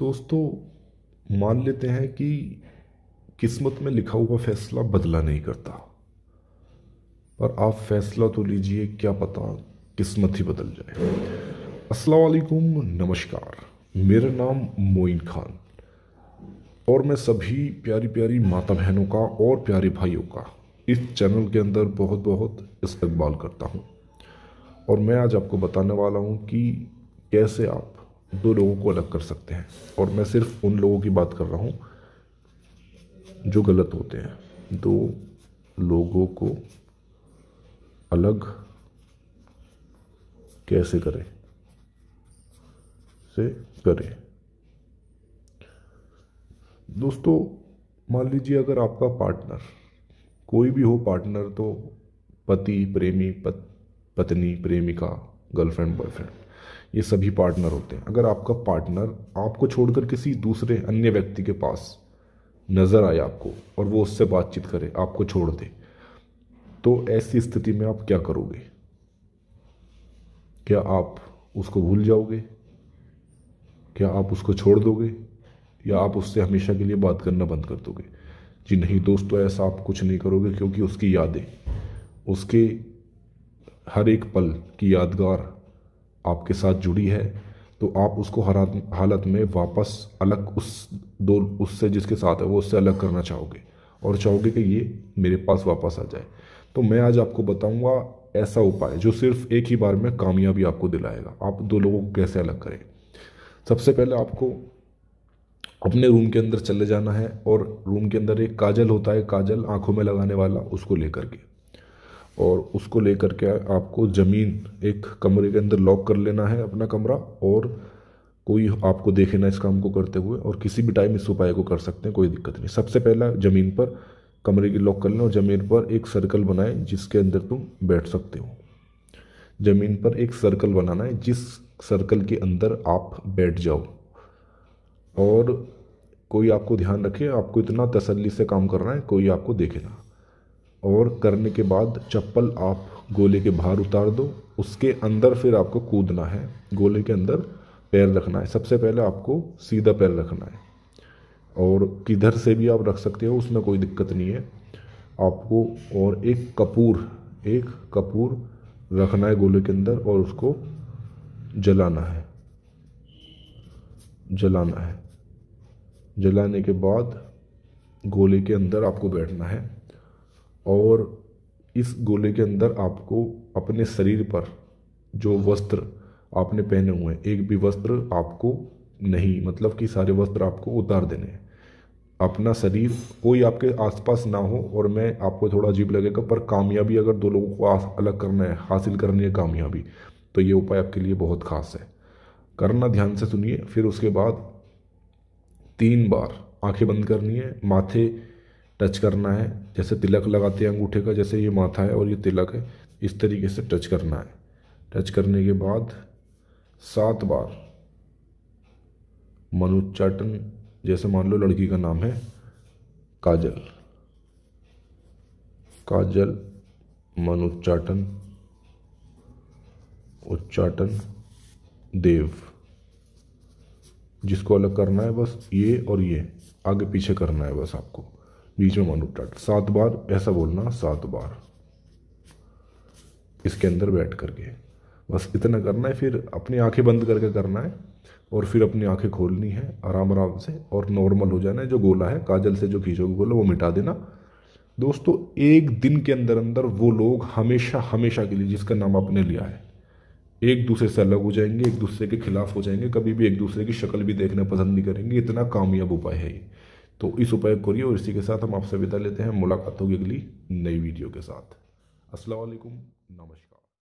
दोस्तों मान लेते हैं कि किस्मत में लिखा हुआ फैसला बदला नहीं करता पर आप फैसला तो लीजिए क्या पता किस्मत ही बदल जाए असलकुम नमस्कार मेरा नाम मोइन खान और मैं सभी प्यारी प्यारी माता बहनों का और प्यारे भाइयों का इस चैनल के अंदर बहुत बहुत इस्तकबाल करता हूँ और मैं आज आपको बताने वाला हूँ कि कैसे आप दो लोगों को अलग कर सकते हैं और मैं सिर्फ उन लोगों की बात कर रहा हूँ जो गलत होते हैं दो लोगों को अलग कैसे करें से करें दोस्तों मान लीजिए अगर आपका पार्टनर कोई भी हो पार्टनर तो पति प्रेमी पत, पत्नी प्रेमिका गर्लफ्रेंड बॉयफ्रेंड ये सभी पार्टनर होते हैं अगर आपका पार्टनर आपको छोड़कर किसी दूसरे अन्य व्यक्ति के पास नज़र आए आपको और वो उससे बातचीत करे आपको छोड़ दे तो ऐसी स्थिति में आप क्या करोगे क्या आप उसको भूल जाओगे क्या आप उसको छोड़ दोगे या आप उससे हमेशा के लिए बात करना बंद कर दोगे जी नहीं दोस्तों तो ऐसा आप कुछ नहीं करोगे क्योंकि उसकी यादें उसके हर एक पल की यादगार आपके साथ जुड़ी है तो आप उसको हर हालत में वापस अलग उस दो उससे जिसके साथ है वो उससे अलग करना चाहोगे और चाहोगे कि ये मेरे पास वापस आ जाए तो मैं आज आपको बताऊंगा ऐसा उपाय जो सिर्फ एक ही बार में कामयाबी आपको दिलाएगा आप दो लोगों को कैसे अलग करें सबसे पहले आपको अपने रूम के अंदर चले जाना है और रूम के अंदर एक काजल होता है काजल आंखों में लगाने वाला उसको लेकर के और उसको लेकर के आपको ज़मीन एक कमरे के अंदर लॉक कर लेना है अपना कमरा और कोई आपको देखे ना इस काम को करते हुए और किसी भी टाइम इस उपाय को कर सकते हैं कोई दिक्कत नहीं सबसे पहला ज़मीन पर कमरे की लॉक कर लें और ज़मीन पर एक सर्कल बनाएं जिसके अंदर तुम बैठ सकते हो ज़मीन पर एक सर्कल बनाना है जिस सर्कल के अंदर आप बैठ जाओ और कोई आपको ध्यान रखे आपको इतना तसल्ली से काम करना है कोई आपको देखे ना और करने के बाद चप्पल आप गोले के बाहर उतार दो उसके अंदर फिर आपको कूदना है गोले के अंदर पैर रखना है सबसे पहले आपको सीधा पैर रखना है और किधर से भी आप रख सकते हो उसमें कोई दिक्कत नहीं है आपको और एक कपूर एक कपूर रखना है गोले के अंदर और उसको जलाना है जलाना है जलाने के बाद गोले के अंदर आपको बैठना है और इस गोले के अंदर आपको अपने शरीर पर जो वस्त्र आपने पहने हुए हैं एक भी वस्त्र आपको नहीं मतलब कि सारे वस्त्र आपको उतार देने हैं अपना शरीर कोई आपके आसपास ना हो और मैं आपको थोड़ा अजीब लगेगा पर कामयाबी अगर दो लोगों को अलग करना है हासिल करनी है कामयाबी तो ये उपाय आपके लिए बहुत खास है करना ध्यान से सुनिए फिर उसके बाद तीन बार आंखें बंद करनी है माथे टच करना है जैसे तिलक लगाते हैं अंगूठे का जैसे ये माथा है और ये तिलक है इस तरीके से टच करना है टच करने के बाद सात बार मनुच्चाटन जैसे मान लो लड़की का नाम है काजल काजल मनोच्चाटन उच्चाटन देव जिसको अलग करना है बस ये और ये आगे पीछे करना है बस आपको बीच में मानो टाट सात बार ऐसा बोलना सात बार इसके अंदर बैठ करके बस इतना करना है फिर अपनी आंखें बंद करके करना है और फिर अपनी आंखें खोलनी है आराम आराम से और नॉर्मल हो जाना है जो गोला है काजल से जो खींचोगे गोला वो मिटा देना दोस्तों एक दिन के अंदर अंदर वो लोग हमेशा हमेशा के लिए जिसका नाम आपने लिया है एक दूसरे से अलग हो जाएंगे एक दूसरे के खिलाफ हो जाएंगे कभी भी एक दूसरे की शक्ल भी देखना पसंद नहीं करेंगे इतना कामयाब उपाय है ये तो इस उपाय को करिए और इसी के साथ हम आपसे विदा लेते हैं मुलाकात होगी अगली नई वीडियो के साथ असलकुम नमस्कार